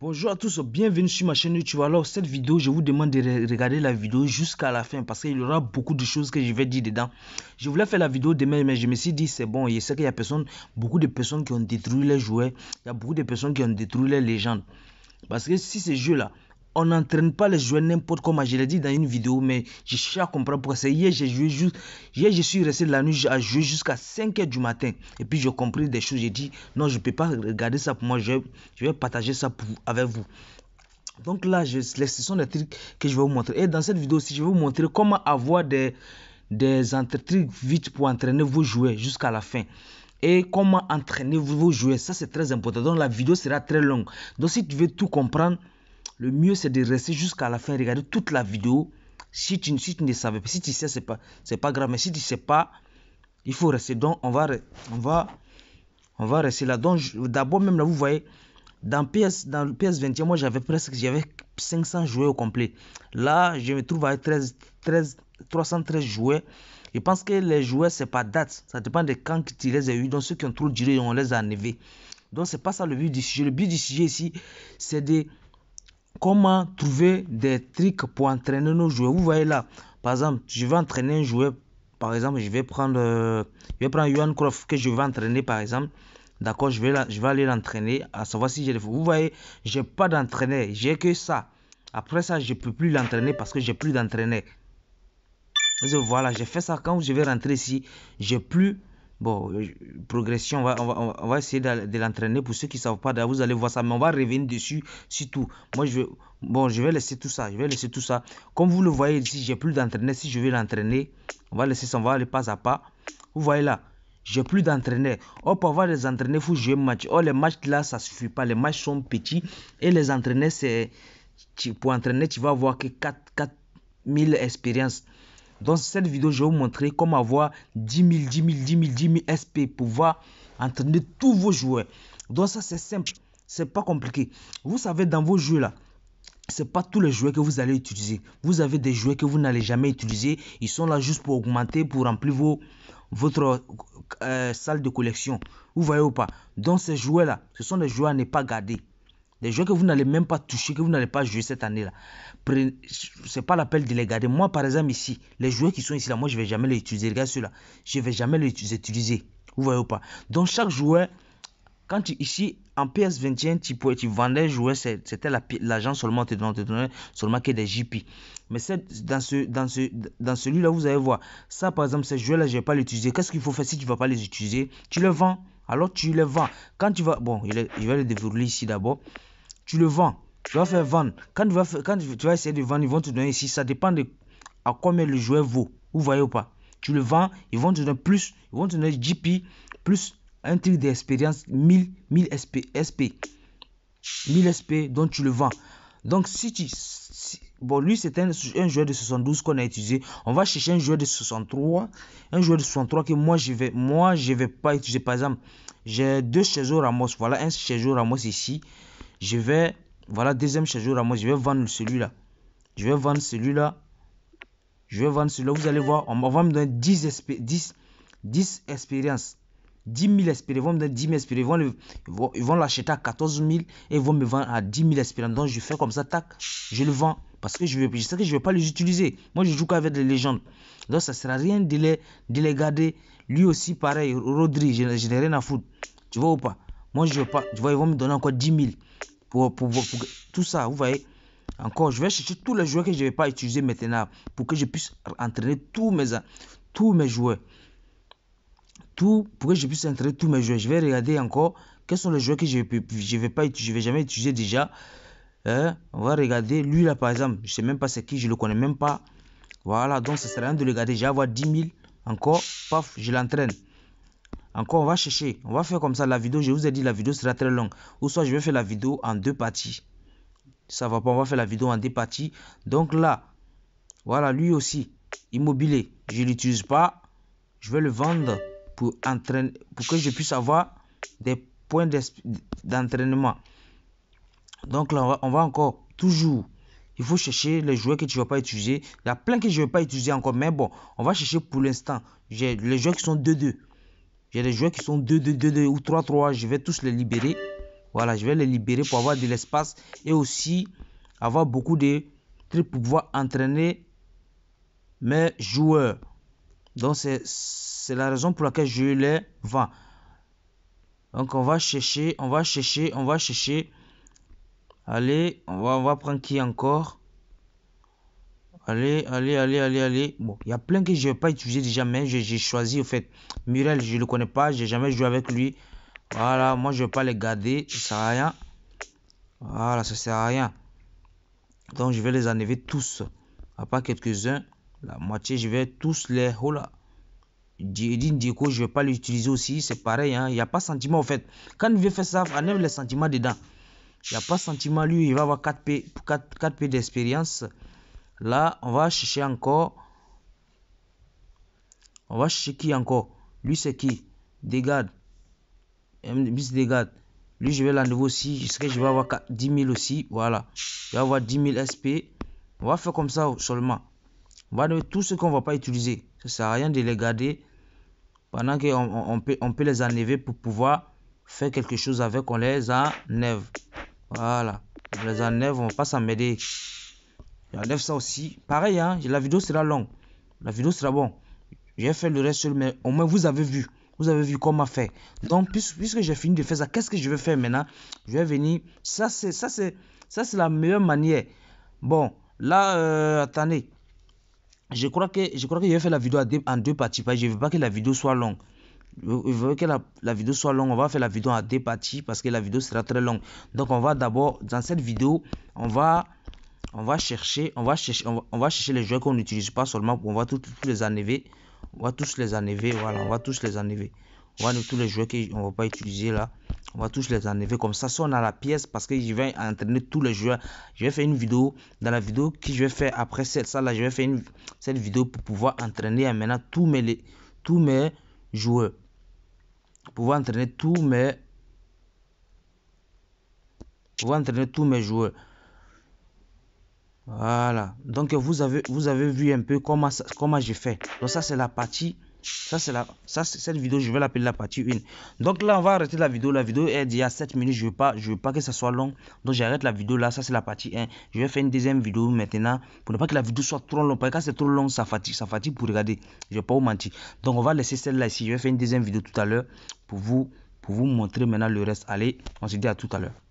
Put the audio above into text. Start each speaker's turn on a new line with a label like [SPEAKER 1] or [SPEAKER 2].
[SPEAKER 1] Bonjour à tous, bienvenue sur ma chaîne YouTube. Alors, cette vidéo, je vous demande de regarder la vidéo jusqu'à la fin parce qu'il y aura beaucoup de choses que je vais dire dedans. Je voulais faire la vidéo demain, mais je me suis dit, c'est bon, Il qu'il y a personne, beaucoup de personnes qui ont détruit les jouets, il y a beaucoup de personnes qui ont détruit les légendes. Parce que si ces jeux-là, on n'entraîne pas les joueurs n'importe comment. Je l'ai dit dans une vidéo, mais je cherche à comprendre pourquoi c'est hier, j'ai joué juste, je suis resté la nuit à jouer jusqu'à 5 heures du matin. Et puis, j'ai compris des choses. J'ai dit, non, je ne peux pas regarder ça pour moi. Je, vais partager ça avec vous. Donc là, je, ce sont des trucs que je vais vous montrer. Et dans cette vidéo aussi, je vais vous montrer comment avoir des, des trucs vite pour entraîner vos joueurs jusqu'à la fin et comment entraîner vos joueurs. Ça, c'est très important. Donc, la vidéo sera très longue. Donc, si tu veux tout comprendre, le mieux c'est de rester jusqu'à la fin, regarder toute la vidéo. Si tu, tu ne savais pas, si tu sais, c'est pas, c'est pas grave, mais si tu ne sais pas, il faut rester. Donc, on va, on va, on va rester là. Donc, d'abord, même là, vous voyez, dans PS, dans le PS21, moi, j'avais presque, 500 joueurs au complet. Là, je me trouve à 13, 13, 313 joueurs. Je pense que les joueurs, n'est pas date. Ça dépend de quand tu les as eu. Donc, ceux qui ont trop duré, on les a enlevés. Donc, ce n'est pas ça le but du sujet. Le but du sujet ici, c'est de comment trouver des tricks pour entraîner nos joueurs. Vous voyez là, par exemple, je vais entraîner un joueur, par exemple, je vais prendre, je vais prendre Johan Croft que je vais entraîner, par exemple. D'accord, je vais, je vais aller l'entraîner, à savoir si j'ai Vous voyez, j'ai pas d'entraîneur, j'ai que ça. Après ça, je peux plus l'entraîner parce que j'ai plus d'entraîneur. Voilà, j'ai fait ça quand je vais rentrer ici, j'ai plus Bon, euh, progression, on va, essayer de, l'entraîner pour ceux qui ne savent pas. Vous allez voir ça, mais on va revenir dessus, surtout. Moi, je bon, je vais laisser tout ça. Je vais laisser tout ça. Comme vous le voyez ici, j'ai plus d'entraîneur. Si je veux l'entraîner, on va laisser ça, on va aller pas à pas. Vous voyez là, j'ai plus d'entraîneur. Oh, pour avoir des entraîneurs, il faut jouer match. Oh, les matchs là, ça ne suffit pas. Les matchs sont petits. Et les entraîneurs, c'est. Pour entraîner, tu vas avoir que 4, 4000 expériences. Dans cette vidéo, je vais vous montrer comment avoir 10 000, 10 000, 10 000, 10 000 SP pour pouvoir entraîner tous vos jouets. Donc ça, c'est simple. C'est pas compliqué. Vous savez, dans vos jeux là, c'est pas tous les jouets que vous allez utiliser. Vous avez des jouets que vous n'allez jamais utiliser. Ils sont là juste pour augmenter, pour remplir votre euh, salle de collection. Vous voyez ou pas Dans ces jouets là, ce sont des jouets à ne pas garder. Des joueurs que vous n'allez même pas toucher, que vous n'allez pas jouer cette année-là. C'est pas l'appel de les garder. Moi, par exemple, ici, les joueurs qui sont ici, là, moi, je ne vais jamais les utiliser. Regarde ceux-là. Je ne vais jamais les utiliser. Vous voyez ou pas Donc, chaque joueur, quand tu, ici, en PS21, tu, pouvais, tu vendais, c'était l'agent seulement, te donnait, te seulement que des JP. Mais dans, ce, dans, ce, dans celui-là, vous allez voir. Ça, par exemple, ces joueurs-là, je ne vais pas utiliser Qu'est-ce qu'il faut faire si tu ne vas pas les utiliser Tu les vends. Alors, tu les vends. Quand tu vas... Bon, je vais les déverrouiller ici d'abord tu le vends. Tu vas faire vendre. Quand tu vas, faire, quand tu vas essayer de vendre, ils vont te donner ici. Ça dépend de à combien le joueur vaut. Vous voyez ou pas. Tu le vends, ils vont te donner plus. Ils vont te donner GP plus un truc d'expérience 1000, 1000 SP, SP. 1000 SP dont tu le vends. Donc si tu... bon, lui c'est un, joueur de 72 qu'on a utilisé. On va chercher un joueur de 63. Un joueur de 63 que moi je vais, moi, je vais pas utiliser. Par exemple, j'ai deux Chezo Ramos. Voilà un à Ramos ici je vais, voilà, deuxième chargeur à moi, je vais vendre celui-là. Je vais vendre celui-là. Je vais vendre celui-là. Vous allez voir, on va me donner 10, 10 expériences. 10 000 expériences. Ils vont me donner 10 000 expériences. Ils vont l'acheter à 14 000 et ils vont me vendre à 10 000 expériences. Donc, je fais comme ça, tac, je le vends. Parce que je, veux, je sais que je ne vais pas les utiliser. Moi, je joue qu'avec des légendes. Donc, ça ne sert à rien de les, de les garder. Lui aussi, pareil. Rodri, je, je n'ai rien à foutre. Tu vois ou pas moi, je vais pas. Tu vois, ils vont me donner encore 10 000 pour, pour, tout ça. Vous voyez Encore, je vais chercher tous les joueurs que je vais pas utiliser maintenant pour que je puisse entraîner tous mes, tous mes joueurs. Tout, pour que je puisse entraîner tous mes joueurs. Je vais regarder encore quels sont les joueurs que je ne vais, pas, je vais jamais utiliser déjà. Hein? On va regarder. Lui, là, par exemple, je sais même pas c'est qui, je le connais même pas. Voilà, donc ça serait à rien de regarder. Je vais avoir 10 000 encore. Paf, je l'entraîne. Encore, on va chercher. On va faire comme ça. La vidéo, je vous ai dit, la vidéo sera très longue. Ou soit, je vais faire la vidéo en deux parties. Ça va pas, on va faire la vidéo en deux parties. Donc là, voilà, lui aussi, immobilier. Je l'utilise pas. Je vais le vendre pour, entraîner, pour que je puisse avoir des points d'entraînement. Donc là, on va, encore, toujours, il faut chercher les joueurs que tu ne vas pas utiliser. Il y a plein que je ne vais pas utiliser encore, mais bon, on va chercher pour l'instant. Les joueurs qui sont 2-2. J'ai des joueurs qui sont 2-2-2 2 ou 3-3. Je vais tous les libérer. Voilà, je vais les libérer pour avoir de l'espace et aussi avoir beaucoup de trucs pour pouvoir entraîner mes joueurs. Donc, c'est la raison pour laquelle je les vends. Donc, on va chercher, on va chercher, on va chercher. Allez, on va prendre qui encore Allez, allez, allez, allez, allez. Bon, il y a plein que je vais pas utiliser déjà, mais j'ai choisi, au fait. Murel je ne le connais pas, j'ai jamais joué avec lui. Voilà, moi, je ne vais pas les garder, ça sert à rien. Voilà, ça sert à rien. Donc, je vais les enlever tous. À part quelques-uns, la moitié, je vais tous les... Oh là Edine je ne vais pas l'utiliser aussi. C'est pareil, hein. il n'y a pas sentiment, en fait. Quand il veut faire ça, enlève les sentiments dedans. Il n'y a pas sentiment, lui, il va avoir 4P, 4, 4P d'expérience. Là, on va chercher encore. On va chercher qui encore Lui, c'est qui Dégade. Mbis Dégade. Lui, je vais l'enlever aussi. Je que je vais avoir 10 000 aussi. Voilà. Je vais avoir 10 000 SP. On va faire comme ça seulement. On va enlever tout ce qu'on va pas utiliser. Ça sert à rien de les garder pendant que on peut, on peut les enlever pour pouvoir faire quelque chose avec. On les enlève. Voilà. On les enlève. On va pas s'en J'enlève ça aussi. Pareil, hein, la vidéo sera longue. La vidéo sera bon. J'ai fait le reste mais au moins vous avez vu. Vous avez vu comment fait Donc, puisque j'ai fini de faire ça, qu'est-ce que je vais faire maintenant Je vais venir. Ça, c'est ça, c'est ça, c'est la meilleure manière. Bon, là, euh, attendez. Je crois que je crois que je vais faire la vidéo en deux parties. Parce que je veux pas que la vidéo soit longue. Je veux que la, la, vidéo soit longue. On va faire la vidéo en deux parties parce que la vidéo sera très longue. Donc, on va d'abord dans cette vidéo, on va on va chercher, on va chercher, on va, chercher les joueurs qu'on n'utilise pas seulement. On va tous les enlever. On va tous les enlever. Voilà, on va tous les enlever. On va tous les joueurs qu'on va pas utiliser là. On va tous les enlever comme ça. Ça, on a la pièce, parce que je vais entraîner tous les joueurs. Je vais faire une vidéo. Dans la vidéo que je vais faire après celle ça là, je vais faire une, cette vidéo pour pouvoir entraîner maintenant tous mes, tous mes joueurs. pouvoir entraîner tous mes. Pour pouvoir entraîner tous mes joueurs. Voilà. Donc vous avez, vous avez vu un peu comment, comment j'ai fait. Donc ça c'est la partie. Ça c'est la ça cette vidéo, je vais l'appeler la partie 1. Donc là on va arrêter la vidéo. La vidéo est d'il y a 7 minutes. Je veux pas je veux pas que ça soit long. Donc j'arrête la vidéo là. Ça c'est la partie 1. Je vais faire une deuxième vidéo maintenant pour ne pas que la vidéo soit trop long Parce que c'est trop long, ça fatigue, ça fatigue pour regarder. Je vais pas vous mentir. Donc on va laisser celle-là ici. Je vais faire une deuxième vidéo tout à l'heure pour vous pour vous montrer maintenant le reste. Allez, on se dit à tout à l'heure.